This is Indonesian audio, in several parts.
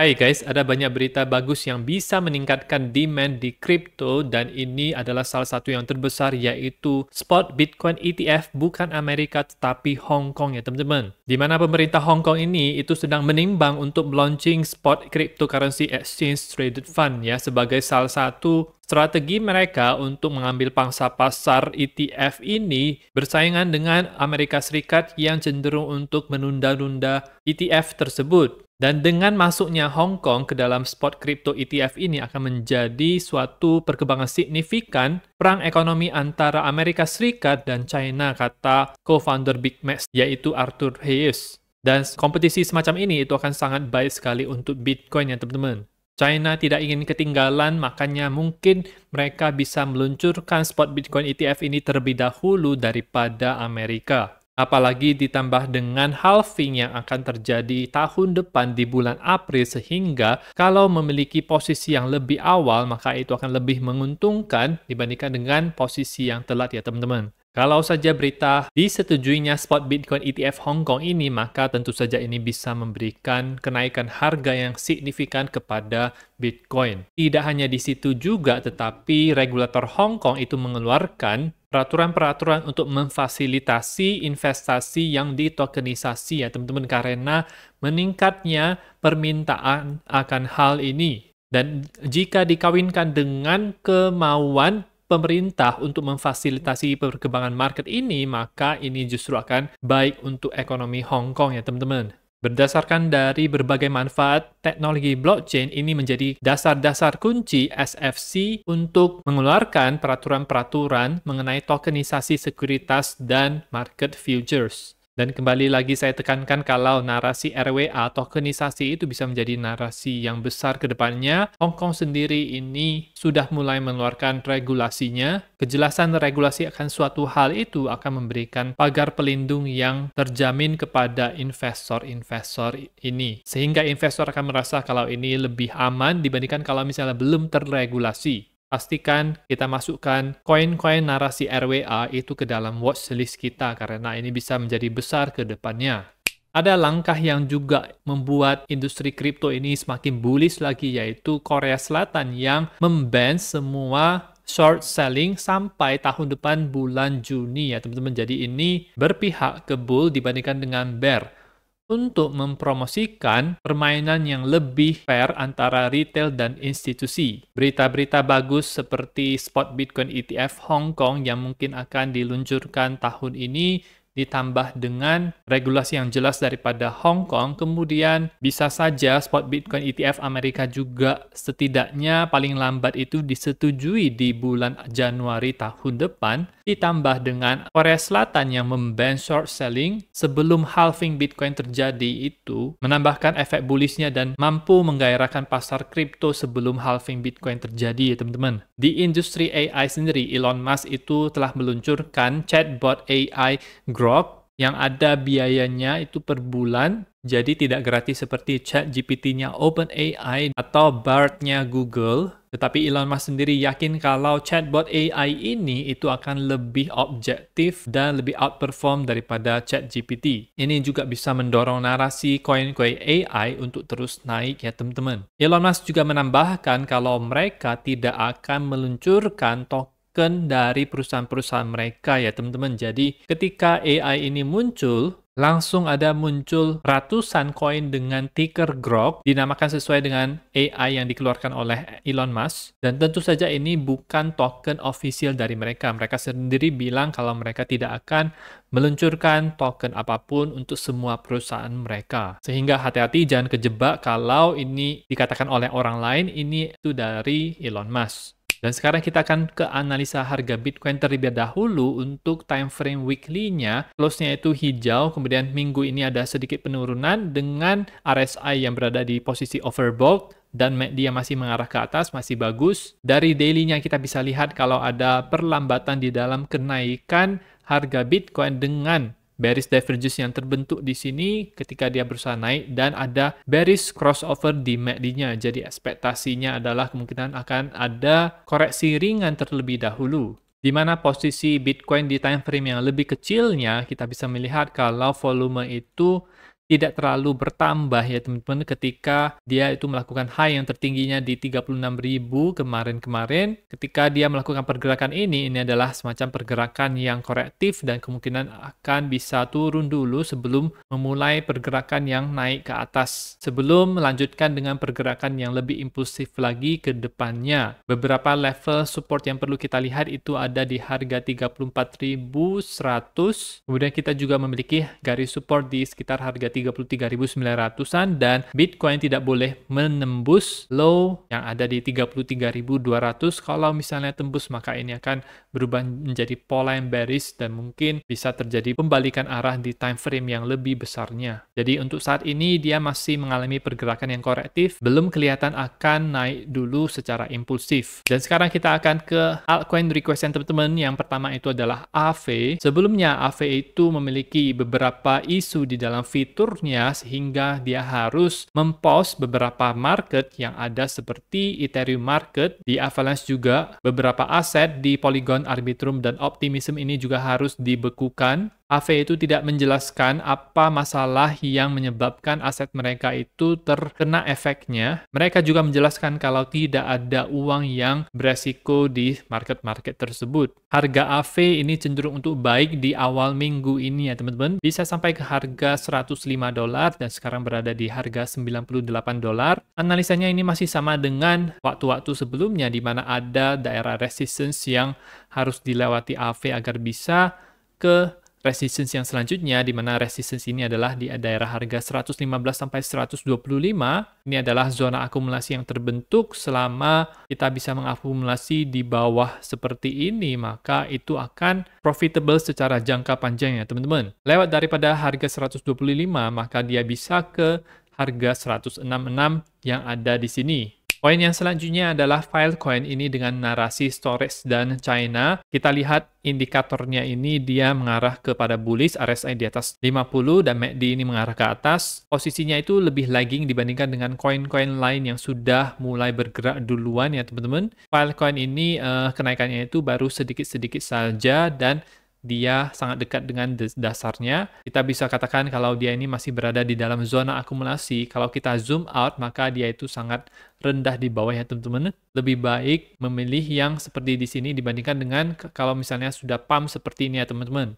Hai guys, ada banyak berita bagus yang bisa meningkatkan demand di crypto dan ini adalah salah satu yang terbesar yaitu spot Bitcoin ETF bukan Amerika tetapi Hong Kong ya teman-teman. Di mana pemerintah Hong Kong ini itu sedang menimbang untuk launching spot cryptocurrency exchange traded fund ya sebagai salah satu Strategi mereka untuk mengambil pangsa pasar ETF ini bersaingan dengan Amerika Serikat yang cenderung untuk menunda-nunda ETF tersebut. Dan dengan masuknya Hong Kong ke dalam spot kripto ETF ini akan menjadi suatu perkembangan signifikan perang ekonomi antara Amerika Serikat dan China, kata co-founder Big Max, yaitu Arthur Hayes. Dan kompetisi semacam ini itu akan sangat baik sekali untuk Bitcoin ya teman-teman. China tidak ingin ketinggalan, makanya mungkin mereka bisa meluncurkan spot Bitcoin ETF ini terlebih dahulu daripada Amerika apalagi ditambah dengan halving yang akan terjadi tahun depan di bulan April sehingga kalau memiliki posisi yang lebih awal maka itu akan lebih menguntungkan dibandingkan dengan posisi yang telat ya teman-teman. Kalau saja berita disetujuinya spot Bitcoin ETF Hong Kong ini, maka tentu saja ini bisa memberikan kenaikan harga yang signifikan kepada Bitcoin. Tidak hanya di situ juga, tetapi regulator Hong Kong itu mengeluarkan peraturan-peraturan untuk memfasilitasi investasi yang ditokenisasi ya teman-teman karena meningkatnya permintaan akan hal ini dan jika dikawinkan dengan kemauan pemerintah untuk memfasilitasi perkembangan market ini maka ini justru akan baik untuk ekonomi Hong Kong ya teman-teman. Berdasarkan dari berbagai manfaat, teknologi blockchain ini menjadi dasar-dasar kunci SFC untuk mengeluarkan peraturan-peraturan mengenai tokenisasi sekuritas dan market futures. Dan kembali lagi saya tekankan kalau narasi RWA tokenisasi itu bisa menjadi narasi yang besar ke depannya. Hong Kong sendiri ini sudah mulai mengeluarkan regulasinya. Kejelasan regulasi akan suatu hal itu akan memberikan pagar pelindung yang terjamin kepada investor-investor ini. Sehingga investor akan merasa kalau ini lebih aman dibandingkan kalau misalnya belum terregulasi pastikan kita masukkan koin-koin narasi RWA itu ke dalam watchlist kita karena ini bisa menjadi besar ke depannya. Ada langkah yang juga membuat industri kripto ini semakin bullish lagi yaitu Korea Selatan yang memban semua short selling sampai tahun depan bulan Juni ya teman-teman. Jadi ini berpihak ke bull dibandingkan dengan bear untuk mempromosikan permainan yang lebih fair antara retail dan institusi. Berita-berita bagus seperti spot Bitcoin ETF Hong Kong yang mungkin akan diluncurkan tahun ini ditambah dengan regulasi yang jelas daripada Hong Kong, kemudian bisa saja spot Bitcoin ETF Amerika juga setidaknya paling lambat itu disetujui di bulan Januari tahun depan ditambah dengan Korea Selatan yang memban short selling sebelum halving Bitcoin terjadi itu menambahkan efek bullishnya dan mampu menggairahkan pasar kripto sebelum halving Bitcoin terjadi ya teman-teman. Di industri AI sendiri, Elon Musk itu telah meluncurkan chatbot AI Grok yang ada biayanya itu per bulan, jadi tidak gratis seperti chat GPT-nya OpenAI atau BART-nya Google. Tetapi Elon Musk sendiri yakin kalau chatbot AI ini itu akan lebih objektif dan lebih outperform daripada chat GPT. Ini juga bisa mendorong narasi koin-koin AI untuk terus naik ya teman-teman. Elon Musk juga menambahkan kalau mereka tidak akan meluncurkan token token dari perusahaan-perusahaan mereka ya teman-teman. Jadi ketika AI ini muncul, langsung ada muncul ratusan koin dengan ticker Grok dinamakan sesuai dengan AI yang dikeluarkan oleh Elon Musk dan tentu saja ini bukan token official dari mereka mereka sendiri bilang kalau mereka tidak akan meluncurkan token apapun untuk semua perusahaan mereka sehingga hati-hati jangan kejebak kalau ini dikatakan oleh orang lain ini itu dari Elon Musk dan sekarang kita akan ke analisa harga Bitcoin terlebih dahulu untuk time frame weekly-nya. Close-nya itu hijau, kemudian minggu ini ada sedikit penurunan dengan RSI yang berada di posisi overbought dan e dia masih mengarah ke atas, masih bagus. Dari daily-nya kita bisa lihat kalau ada perlambatan di dalam kenaikan harga Bitcoin dengan bearish divergence yang terbentuk di sini ketika dia berusaha naik dan ada bearish crossover di MACD-nya. Jadi ekspektasinya adalah kemungkinan akan ada koreksi ringan terlebih dahulu di mana posisi Bitcoin di time frame yang lebih kecilnya kita bisa melihat kalau volume itu tidak terlalu bertambah ya teman-teman ketika dia itu melakukan high yang tertingginya di 36.000 kemarin-kemarin ketika dia melakukan pergerakan ini ini adalah semacam pergerakan yang korektif dan kemungkinan akan bisa turun dulu sebelum memulai pergerakan yang naik ke atas sebelum melanjutkan dengan pergerakan yang lebih impulsif lagi ke depannya beberapa level support yang perlu kita lihat itu ada di harga 34.100 kemudian kita juga memiliki garis support di sekitar harga 33.900-an dan Bitcoin tidak boleh menembus low yang ada di 33.200. Kalau misalnya tembus maka ini akan berubah menjadi pola yang bearish dan mungkin bisa terjadi pembalikan arah di time frame yang lebih besarnya. Jadi untuk saat ini dia masih mengalami pergerakan yang korektif, belum kelihatan akan naik dulu secara impulsif. Dan sekarang kita akan ke altcoin request yang teman-teman. Yang pertama itu adalah AV. Sebelumnya AV itu memiliki beberapa isu di dalam fitur sehingga dia harus mempost beberapa market yang ada seperti Ethereum market di Avalanche juga beberapa aset di Polygon Arbitrum dan Optimism ini juga harus dibekukan AV itu tidak menjelaskan apa masalah yang menyebabkan aset mereka itu terkena efeknya. Mereka juga menjelaskan kalau tidak ada uang yang beresiko di market-market tersebut. Harga AV ini cenderung untuk baik di awal minggu ini ya teman-teman. Bisa sampai ke harga 105 dolar dan sekarang berada di harga 98 dolar. Analisanya ini masih sama dengan waktu-waktu sebelumnya di mana ada daerah resistance yang harus dilewati AV agar bisa ke resistance yang selanjutnya di mana resistance ini adalah di daerah harga 115 sampai 125 ini adalah zona akumulasi yang terbentuk selama kita bisa mengakumulasi di bawah seperti ini maka itu akan profitable secara jangka panjang ya teman-teman lewat daripada harga 125 maka dia bisa ke harga 166 yang ada di sini Poin yang selanjutnya adalah Filecoin ini dengan narasi storage dan China. Kita lihat indikatornya ini dia mengarah kepada bullish, RSI di atas 50 dan MACD e ini mengarah ke atas. Posisinya itu lebih lagging dibandingkan dengan koin-koin lain yang sudah mulai bergerak duluan ya teman-teman. Filecoin ini eh, kenaikannya itu baru sedikit-sedikit saja dan dia sangat dekat dengan dasarnya. Kita bisa katakan kalau dia ini masih berada di dalam zona akumulasi, kalau kita zoom out maka dia itu sangat rendah di bawah ya teman-teman. Lebih baik memilih yang seperti di sini dibandingkan dengan kalau misalnya sudah pump seperti ini ya teman-teman.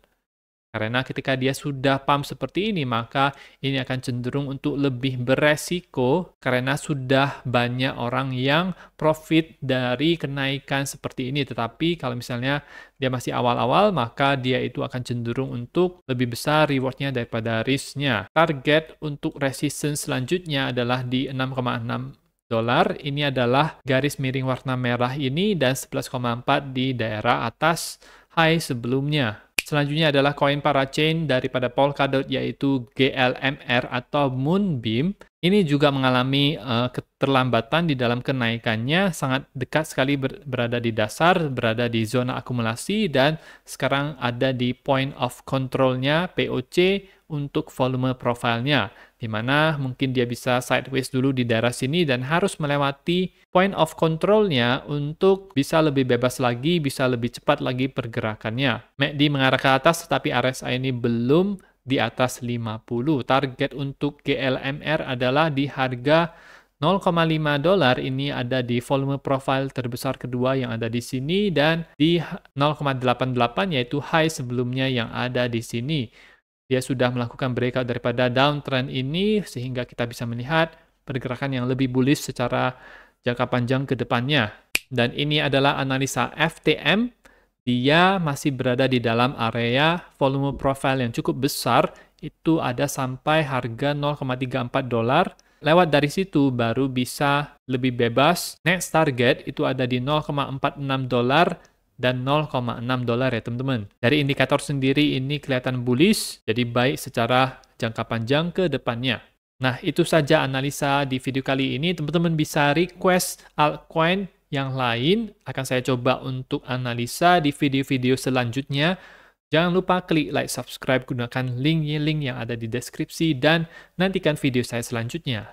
Karena ketika dia sudah pump seperti ini, maka ini akan cenderung untuk lebih beresiko karena sudah banyak orang yang profit dari kenaikan seperti ini. Tetapi kalau misalnya dia masih awal-awal, maka dia itu akan cenderung untuk lebih besar rewardnya daripada risknya. Target untuk resistance selanjutnya adalah di 6,6 dolar ini adalah garis miring warna merah ini dan 11,4 di daerah atas high sebelumnya. Selanjutnya adalah koin parachain daripada Polkadot yaitu GLMR atau Moonbeam ini juga mengalami uh, keterlambatan di dalam kenaikannya, sangat dekat sekali ber berada di dasar, berada di zona akumulasi, dan sekarang ada di point of controlnya POC untuk volume profilnya, di mana mungkin dia bisa sideways dulu di daerah sini dan harus melewati point of controlnya untuk bisa lebih bebas lagi, bisa lebih cepat lagi pergerakannya. MACD mengarah ke atas, tetapi RSI ini belum di atas 50. Target untuk GLMR adalah di harga 0,5 dolar ini ada di volume profile terbesar kedua yang ada di sini dan di 0,88 yaitu high sebelumnya yang ada di sini. Dia sudah melakukan breakout daripada downtrend ini sehingga kita bisa melihat pergerakan yang lebih bullish secara jangka panjang ke depannya. Dan ini adalah analisa FTM dia masih berada di dalam area volume profile yang cukup besar, itu ada sampai harga 0,34 dolar. Lewat dari situ baru bisa lebih bebas. Next target itu ada di 0,46 dolar dan 0,6 dolar ya teman-teman. Dari indikator sendiri ini kelihatan bullish, jadi baik secara jangka panjang ke depannya. Nah, itu saja analisa di video kali ini. Teman-teman bisa request altcoin yang lain akan saya coba untuk analisa di video-video selanjutnya. Jangan lupa klik like, subscribe, gunakan link-link yang ada di deskripsi, dan nantikan video saya selanjutnya.